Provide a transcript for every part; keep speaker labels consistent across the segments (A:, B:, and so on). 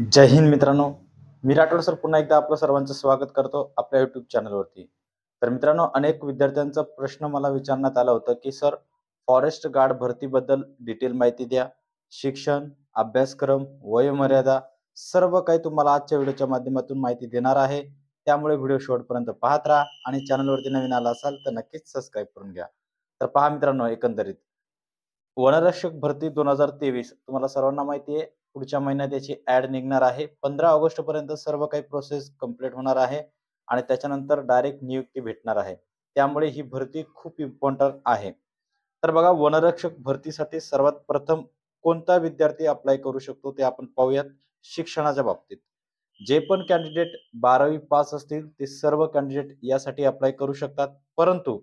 A: जय हिंद मित्रांनो मी राठोड सर पुन्हा एकदा आपलं सर्वांचं स्वागत करतो आपल्या युट्यूब चॅनलवरती तर मित्रांनो अनेक विद्यार्थ्यांचा प्रश्न मला विचारण्यात आला होता की सर फॉरेस्ट गार्ड भरतीबद्दल डिटेल माहिती द्या शिक्षण अभ्यासक्रम वयोमर्यादा सर्व काही तुम्हाला आजच्या व्हिडिओच्या माध्यमातून माहिती देणार आहे त्यामुळे व्हिडिओ शेवटपर्यंत पाहत राहा आणि चॅनलवरती नवीन आला असाल तर नक्कीच सबस्क्राईब करून घ्या तर पहा मित्रांनो एकंदरीत वनरक्षक भरती दोन हजार तेवीस तुम्हाला सर्वांना माहिती आहे पुढच्या महिन्यात त्याची ऍड निघणार आहे पंधरा ऑगस्ट पर्यंत सर्व काही प्रोसेस कम्प्लीट होणार आहे आणि त्याच्यानंतर डायरेक्ट नियुक्ती भेटणार आहे त्यामुळे ही भरती खूप इम्पॉर्टंट आहे तर बघा वनरक्षक भरतीसाठी सर्वात प्रथम कोणता विद्यार्थी अप्लाय करू शकतो ते आपण पाहूयात शिक्षणाच्या बाबतीत जे पण कॅन्डिडेट बारावी पास असतील ते सर्व कॅन्डिडेट यासाठी अप्लाय करू शकतात परंतु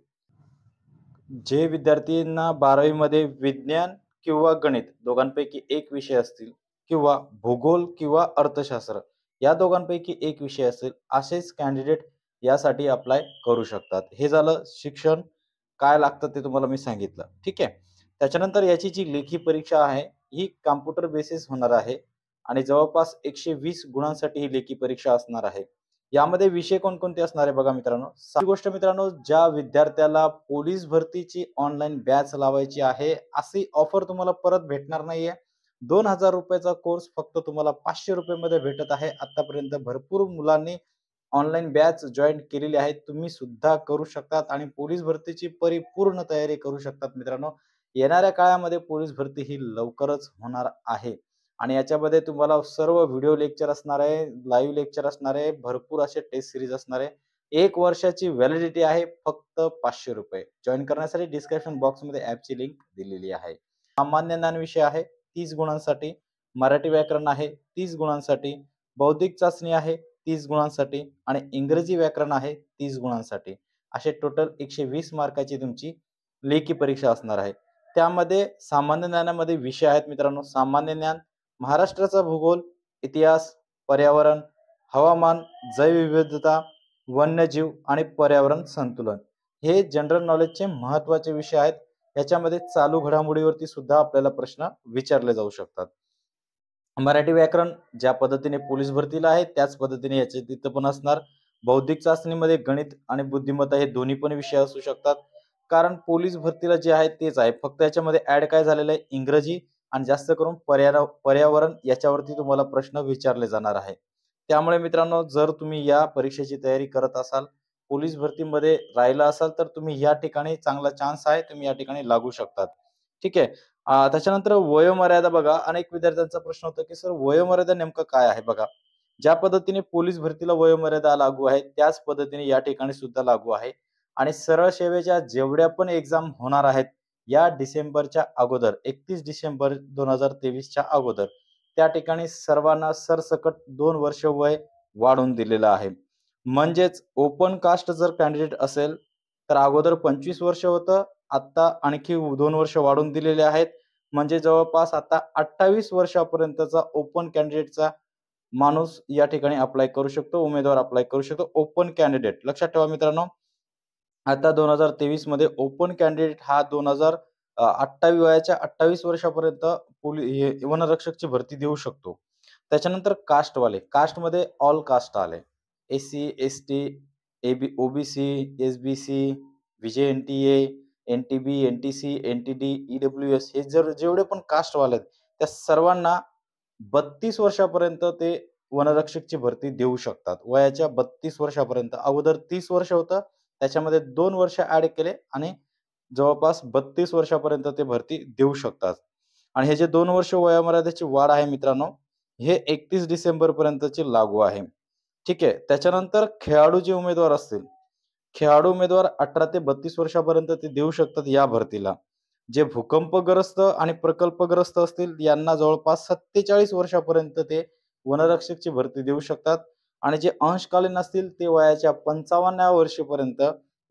A: जे विद्यार्थ्यांना बारावीमध्ये विज्ञान किंवा गणित दोघांपैकी एक विषय असतील किंवा भूगोल किंवा अर्थशास्त्र या दोघांपैकी एक विषय असेल असेच कॅन्डिडेट यासाठी अप्लाय करू शकतात हे झालं शिक्षण काय लागतं ते तुम्हाला मी सांगितलं ठीक आहे त्याच्यानंतर याची जी लेखी परीक्षा आहे ही कॉम्प्युटर बेसिस होणार आहे आणि जवळपास एकशे वीस गुणांसाठी ही लेखी परीक्षा असणार आहे यामध्ये विषय कोणकोणते असणार आहे बघा मित्रांनो सहा गोष्ट मित्रांनो ज्या विद्यार्थ्याला पोलीस भरतीची ऑनलाईन बॅच लावायची आहे अशी ऑफर तुम्हाला परत भेटणार नाहीये दोन हजार रुपयाचा कोर्स फक्त तुम्हाला पाचशे रुपयामध्ये भेटत आहे आतापर्यंत भरपूर मुलांनी ऑनलाईन बॅच जॉईन केलेली आहे तुम्ही सुद्धा करू शकतात आणि पोलीस भरतीची परिपूर्ण तयारी करू शकतात मित्रांनो येणाऱ्या काळामध्ये पोलीस भरती ही लवकरच होणार आहे आणि याच्यामध्ये तुम्हाला सर्व व्हिडिओ लेक्चर असणार आहे लाईव्ह लेक्चर असणार आहे भरपूर असे टेस्ट सिरीज असणार आहे एक वर्षाची व्हॅलिडिटी आहे फक्त पाचशे रुपये जॉईन करण्यासाठी डिस्क्रिप्शन बॉक्समध्ये ऍपची लिंक दिलेली आहे सामान्य ज्ञान विषय आहे तीस गुणांसाठी मराठी व्याकरण आहे तीस गुणांसाठी बौद्धिक चाचणी आहे तीस गुणांसाठी आणि इंग्रजी व्याकरण आहे तीस गुणांसाठी असे टोटल एकशे वीस मार्काची तुमची लेखी परीक्षा असणार आहे त्यामध्ये सामान्य ज्ञानामध्ये विषय आहेत मित्रांनो सामान्य ज्ञान महाराष्ट्राचा भूगोल इतिहास पर्यावरण हवामान जैवविविधता वन्यजीव आणि पर्यावरण संतुलन हे जनरल नॉलेजचे महत्त्वाचे विषय आहेत याच्यामध्ये चालू घडामोडीवरती सुद्धा आपल्याला प्रश्न विचारले जाऊ शकतात मराठी व्याकरण ज्या पद्धतीने पोलीस भरतीला आहे त्याच पद्धतीने याचे तिथं पण असणार बौद्धिक चाचणीमध्ये गणित आणि बुद्धिमत्ता हे दोन्ही पण विषय असू शकतात कारण पोलीस भरतीला जे आहे तेच आहे फक्त याच्यामध्ये ऍड काय झालेलं आहे इंग्रजी आणि जास्त करून पर्यावरण पर्यावरण याच्यावरती तुम्हाला प्रश्न विचारले जाणार आहे त्यामुळे मित्रांनो जर तुम्ही या परीक्षेची तयारी करत असाल पोलीस भरतीमध्ये राहिला असाल तर तुम्ही या ठिकाणी चांगला चान्स आहे तुम्ही या ठिकाणी लागू शकतात ठीक आहे त्याच्यानंतर वयोमर्यादा बघा अनेक विद्यार्थ्यांचा प्रश्न होता की सर वयोमर्यादा नेमकं काय आहे बघा ज्या पद्धतीने पोलीस भरतीला वयोमर्यादा लागू आहे त्याच पद्धतीने या ठिकाणी सुद्धा लागू आहे आणि सरळ सेवेच्या जेवढ्या पण एक्झाम होणार आहेत या डिसेंबरच्या अगोदर एकतीस डिसेंबर दोन हजार तेवीसच्या अगोदर त्या ठिकाणी सर्वांना सरसकट दोन वर्ष वय वाढून दिलेलं आहे म्हणजेच ओपन कास्ट जर कॅन्डिडेट असेल तर अगोदर पंचवीस वर्ष होतं आता आणखी दोन वर्ष वाढून दिलेले आहेत म्हणजे जवळपास आता अठ्ठावीस वर्षापर्यंतचा ओपन कॅन्डिडेटचा माणूस या ठिकाणी अप्लाय करू शकतो उमेदवार अप्लाय करू शकतो ओपन कॅन्डिडेट लक्षात ठेवा मित्रांनो आता दोन हजार तेवीस मध्ये ओपन कॅन्डिडेट हा दोन हजार अठ्ठावीस वयाच्या अठ्ठावीस वर्षापर्यंत पोलीस वनरक्षकची भरती देऊ शकतो त्याच्यानंतर कास्टवाले कास्टमध्ये ऑल कास्ट आले S C S T O B C S B C V J N T N T B N T C N T D E डी ई डब्ल्यू एस हे जर जेवढे पण कास्टवाले आहेत त्या सर्वांना बत्तीस वर्षापर्यंत ते वनरक्षकची भरती देऊ शकतात वयाच्या बत्तीस वर्षापर्यंत अगोदर तीस वर्ष होतं त्याच्यामध्ये दोन वर्ष ऍड केले आणि जवळपास बत्तीस वर्षापर्यंत ते भरती देऊ शकतात आणि हे जे दोन वर्ष वयामर्यादेची वाढ आहे मित्रांनो हे एकतीस डिसेंबर पर्यंतची लागू आहे ठीक आहे त्याच्यानंतर खेळाडू जे उमेदवार असतील खेळाडू उमेदवार अठरा ते बत्तीस वर्षापर्यंत ते देऊ शकतात या भरतीला जे भूकंपग्रस्त आणि प्रकल्पग्रस्त असतील यांना जवळपास सत्तेचाळीस वर्षापर्यंत ते वनरक्षकची भरती देऊ शकतात आणि जे अंशकालीन असतील ते वयाच्या पंचावन्नाव्या वर्षीपर्यंत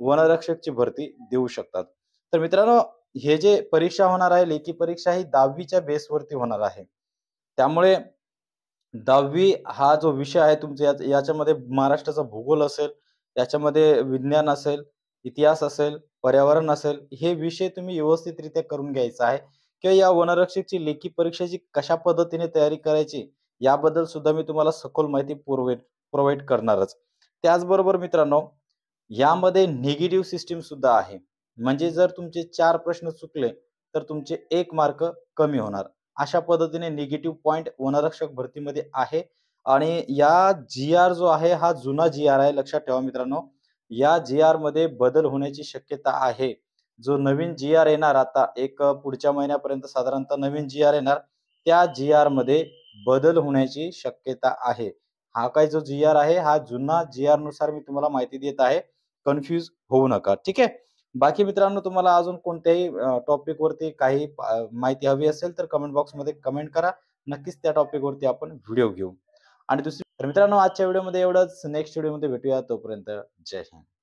A: वनरक्षकची भरती देऊ शकतात तर मित्रांनो हे जे परीक्षा होणार आहे लेखी परीक्षा ही दहावीच्या बेसवरती होणार आहे त्यामुळे दहावी हा जो विषय आहे तुमचा याच्यामध्ये महाराष्ट्राचा भूगोल असेल याच्यामध्ये विज्ञान असेल इतिहास असेल पर्यावरण असेल हे विषय तुम्ही व्यवस्थितरित्या करून घ्यायचा आहे किंवा या वनरक्षकची लेखी परीक्षेची कशा पद्धतीने तयारी करायची याबद्दल सुद्धा मी तुम्हाला सखोल माहिती पुरवेट प्रोव्हाइड करणारच त्याचबरोबर मित्रांनो यामध्ये निगेटिव्ह सिस्टीम सुद्धा आहे म्हणजे जर तुमचे चार प्रश्न चुकले तर तुमचे एक मार्क कमी होणार अशा पद्धतीने निगेटिव्ह पॉईंट वनरक्षक भरतीमध्ये आहे आणि या जी आर जो आहे हा जुना जी आर आहे लक्षात ठेवा मित्रांनो या जी आर मध्ये बदल होण्याची शक्यता आहे जो नवीन जी आर येणार आता एक पुढच्या महिन्यापर्यंत साधारणतः नवीन जी आर येणार त्या जी आर मध्ये बदल होण्याची शक्यता आहे हा काय जो जी आर आहे हा जुना जी आर नुसार मी तुम्हाला माहिती देत आहे कन्फ्यूज होऊ नका ठीक आहे बाकी मित्रांनो तुम्हाला अजून कोणत्याही टॉपिक वरती काही माहिती हवी असेल तर कमेंट बॉक्स मध्ये कमेंट करा नक्कीच त्या टॉपिक वरती आपण व्हिडिओ घेऊ आणि दुसरी मित्रांनो आजच्या व्हिडिओमध्ये एवढंच नेक्स्ट व्हिडिओमध्ये भेटूया तोपर्यंत जय हिंद